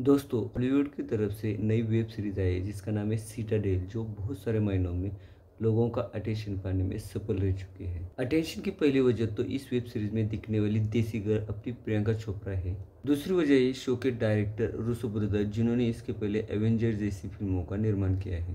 दोस्तों बॉलीवुड की तरफ से नई वेब सीरीज आई है जिसका नाम है सीटाडेल जो बहुत सारे मायनों में लोगों का अटेंशन पाने में सफल रह चुके हैं अटेंशन की पहली वजह तो इस वेब सीरीज में दिखने वाली देसी गर्ल अपनी प्रियंका चोपड़ा है दूसरी वजह ये शो के डायरेक्टर रूसो ब्रदर जिन्होंने इसके पहले एवेंजर जैसी फिल्मों का निर्माण किया है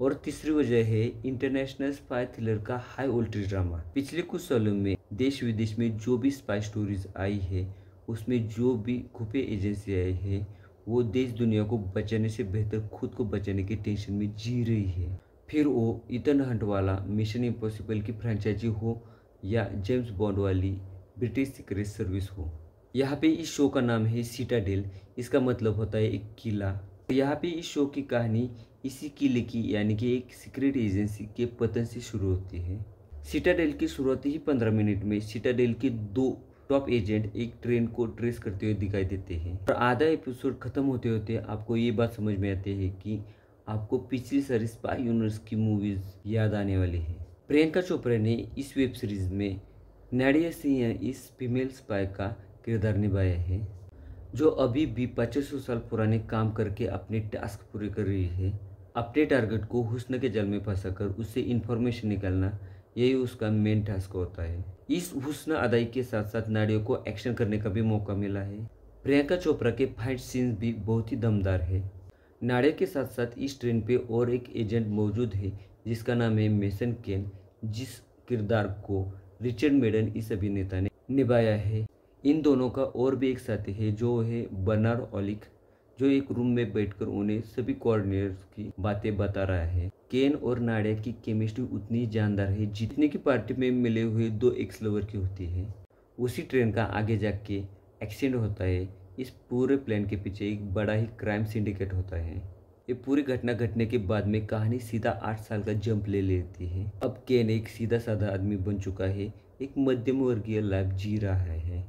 और तीसरी वजह है इंटरनेशनल स्पाई थ्रिलर का हाई वोल्टेज ड्रामा पिछले कुछ सालों में देश विदेश में जो भी स्पाई स्टोरीज आई है उसमें जो भी खुफिया एजेंसी आई है वो देश दुनिया को बचाने से बेहतर खुद को बचाने के टेंशन में जी रही है फिर वो इतन हंट वाला मिशन इम्पॉसिबल की फ्रेंचाइजी हो या जेम्स बॉन्ड वाली ब्रिटिश सीक्रेट सर्विस हो यहाँ पे इस शो का नाम है सीटाडेल इसका मतलब होता है एक किला यहाँ पे इस शो की कहानी इसी किले की यानी कि एक सीक्रेट एजेंसी के पतन से शुरू होती है सिटाडेल की शुरुआत ही पंद्रह मिनट में सिटाडेल के दो टॉप एजेंट एक ट्रेन को ट्रेस करते हुए दिखाई देते हैं और आधा एपिसोड खत्म होते होते आपको ये बात समझ में आती है कि आपको पिछली सारी स्पाई यूनिवर्स की मूवीज याद आने वाली है प्रियंका चोपड़ा ने इस वेब सीरीज में नैडिया सिंह इस फीमेल स्पाई का किरदार निभाया है जो अभी भी पच्चीस सौ साल पुराने काम करके अपने टास्क पूरे कर रही है अपने टारगेट को हुस्न के जल में फंसा कर उससे इन्फॉर्मेशन निकालना यही उसका मेन टास्क होता है इस हुस्न अदाई के साथ साथ नाड़ियों को एक्शन करने का भी मौका मिला है प्रियंका चोपड़ा के फाइट सीन्स भी बहुत ही दमदार है नाड़ियों के साथ साथ इस ट्रेन पे और एक एजेंट मौजूद है जिसका नाम है मेसन केन जिस किरदार को रिचर्ड मेडन इस अभिनेता ने निभाया है इन दोनों का और भी एक साथी है जो है बनार ओलिक जो एक रूम में बैठकर उन्हें सभी कोऑर्डिनेटर्स की बातें बता रहा है केन और नाडिया की केमिस्ट्री उतनी जानदार है जितने की पार्टी में मिले हुए दो एक्स लवर की होती है उसी ट्रेन का आगे जाके एक्सीडेंट होता है इस पूरे प्लान के पीछे एक बड़ा ही क्राइम सिंडिकेट होता है ये पूरी घटना घटने के बाद में कहानी सीधा आठ साल का जंप ले लेती है अब केन एक सीधा साधा आदमी बन चुका है एक मध्यम वर्गीय लाइफ जी रहा है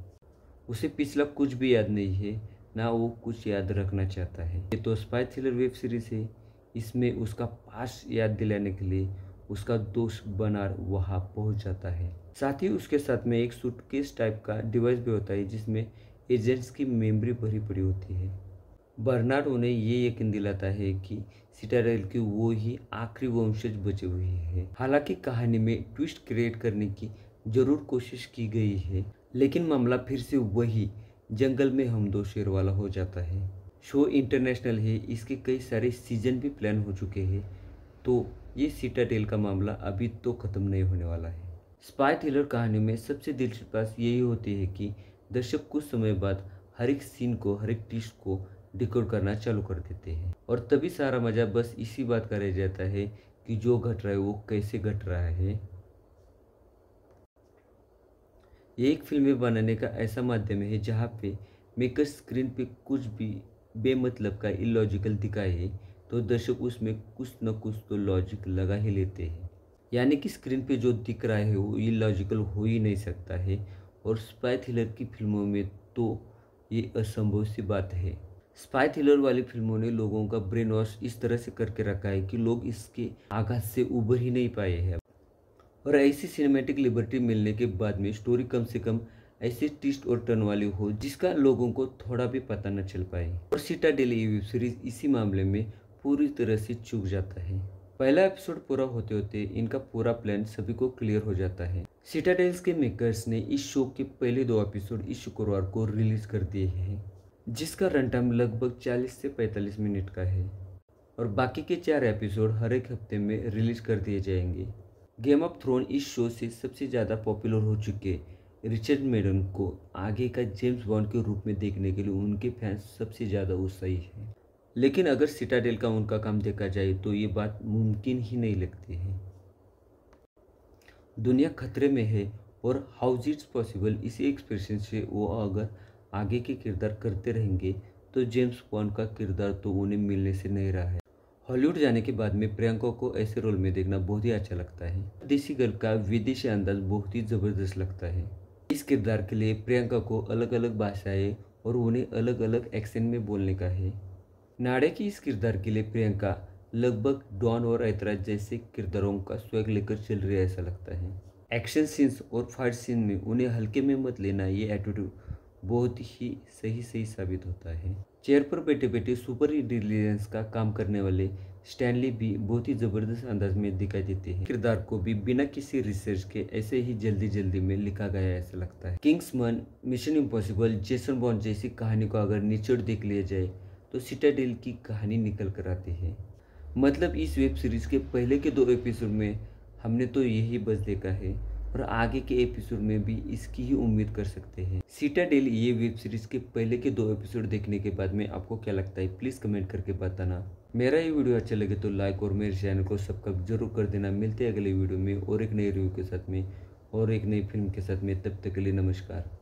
उसे पिछला कुछ भी याद नहीं है ना वो कुछ याद रखना चाहता है ये तो स्पाई थ्रिलर वेब सीरीज़ है इसमें उसका पास याद दिलाने के लिए उसका दोस्त बनार वहाँ पहुँच जाता है साथ ही उसके साथ में एक सूटकेस टाइप का डिवाइस भी होता है जिसमें एजेंट्स की मेमोरी भरी पड़ी होती है बर्नार्ड उन्हें ये यकीन दिलाता है कि सिटारेल की वो ही आखिरी वंशज बचे हुए हैं हालांकि कहानी में ट्विस्ट क्रिएट करने की जरूर कोशिश की गई है लेकिन मामला फिर से वही जंगल में हम दो शेर वाला हो जाता है शो इंटरनेशनल है इसके कई सारे सीजन भी प्लान हो चुके हैं तो ये सीटा टेल का मामला अभी तो ख़त्म नहीं होने वाला है स्पाई थ्रिलर कहानी में सबसे दिलचस्प बात यही होती है कि दर्शक कुछ समय बाद हर एक सीन को हर एक टिस्ट को डिकोड करना चालू कर देते हैं और तभी सारा मज़ा बस इसी बात का रह जाता है कि जो घट रहा है वो कैसे घट रहा है ये एक फिल्में बनाने का ऐसा माध्यम है जहाँ पे मेकर स्क्रीन पे कुछ भी बेमतलब का इलॉजिकल दिखाए तो दर्शक उसमें कुछ न कुछ तो लॉजिक लगा ही लेते हैं यानी कि स्क्रीन पे जो दिख रहा है वो इलॉजिकल हो ही नहीं सकता है और स्पाई थ्रिलर की फिल्मों में तो ये असंभव सी बात है स्पाई थ्रिलर वाली फिल्मों ने लोगों का ब्रेन वॉश इस तरह से करके रखा है कि लोग इसके आघात से उभर ही नहीं पाए हैं और ऐसी सिनेमेटिक लिबर्टी मिलने के बाद में स्टोरी कम से कम ऐसे ट्विस्ट और टर्न वाली हो जिसका लोगों को थोड़ा भी पता न चल पाए और सीटा डेली वेब सीरीज इसी मामले में पूरी तरह से चूक जाता है पहला एपिसोड पूरा होते होते इनका पूरा प्लान सभी को क्लियर हो जाता है डेल्स के मेकर्स ने इस शो के पहले दो एपिसोड इस शुक्रवार को रिलीज कर दिए हैं जिसका रन टाइम लगभग 40 से 45 मिनट का है और बाकी के चार एपिसोड हर एक हफ्ते में रिलीज कर दिए जाएंगे गेम ऑफ थ्रोन इस शो से सबसे ज़्यादा पॉपुलर हो चुके रिचर्ड मेडन को आगे का जेम्स बॉन्ड के रूप में देखने के लिए उनके फैंस सबसे ज़्यादा उत्साही हैं लेकिन अगर सिटाडेल का उनका काम देखा जाए तो ये बात मुमकिन ही नहीं लगती है दुनिया खतरे में है और हाउज इट्स पॉसिबल इसी एक्सप्रेशन से वो अगर आगे के किरदार करते रहेंगे तो जेम्स बॉन्ड का किरदार तो उन्हें मिलने से नहीं रहा है हॉलीवुड जाने के बाद में प्रियंका को ऐसे रोल में देखना बहुत ही अच्छा लगता है देसी गर्ल का विदेशी अंदाज बहुत ही ज़बरदस्त लगता है इस किरदार के लिए प्रियंका को अलग अलग भाषाएं और उन्हें अलग अलग एक्सेंट में बोलने का है नाडे की इस किरदार के लिए प्रियंका लगभग डॉन और ऐतराज जैसे किरदारों का स्वैग लेकर चल रही है ऐसा लगता है एक्शन सीन्स और फाइट सीन में उन्हें हल्के में मत लेना ये एटीट्यूड बहुत ही सही सही साबित होता है चेयर पर बैठे बैठे सुपर इंटेलिजेंस का काम करने वाले स्टैनली भी बहुत ही ज़बरदस्त अंदाज में दिखाई देते हैं किरदार को भी बिना किसी रिसर्च के ऐसे ही जल्दी जल्दी में लिखा गया ऐसा लगता है Kingsman mission impossible Jason Bond जैसी कहानी को अगर निचोड़ देख लिया जाए तो सिटाडेल की कहानी निकल कर आती है मतलब इस वेब सीरीज़ के पहले के दो एपिसोड में हमने तो यही बस देखा है और आगे के एपिसोड में भी इसकी ही उम्मीद कर सकते हैं सीटाडेल ये वेब सीरीज के पहले के दो एपिसोड देखने के बाद में आपको क्या लगता है प्लीज़ कमेंट करके बताना मेरा ये वीडियो अच्छा लगे तो लाइक और मेरे चैनल को सब्सक्राइब जरूर कर देना मिलते हैं अगले वीडियो में और एक नई रिव्यू के साथ में और एक नई फिल्म के साथ में तब तक के लिए नमस्कार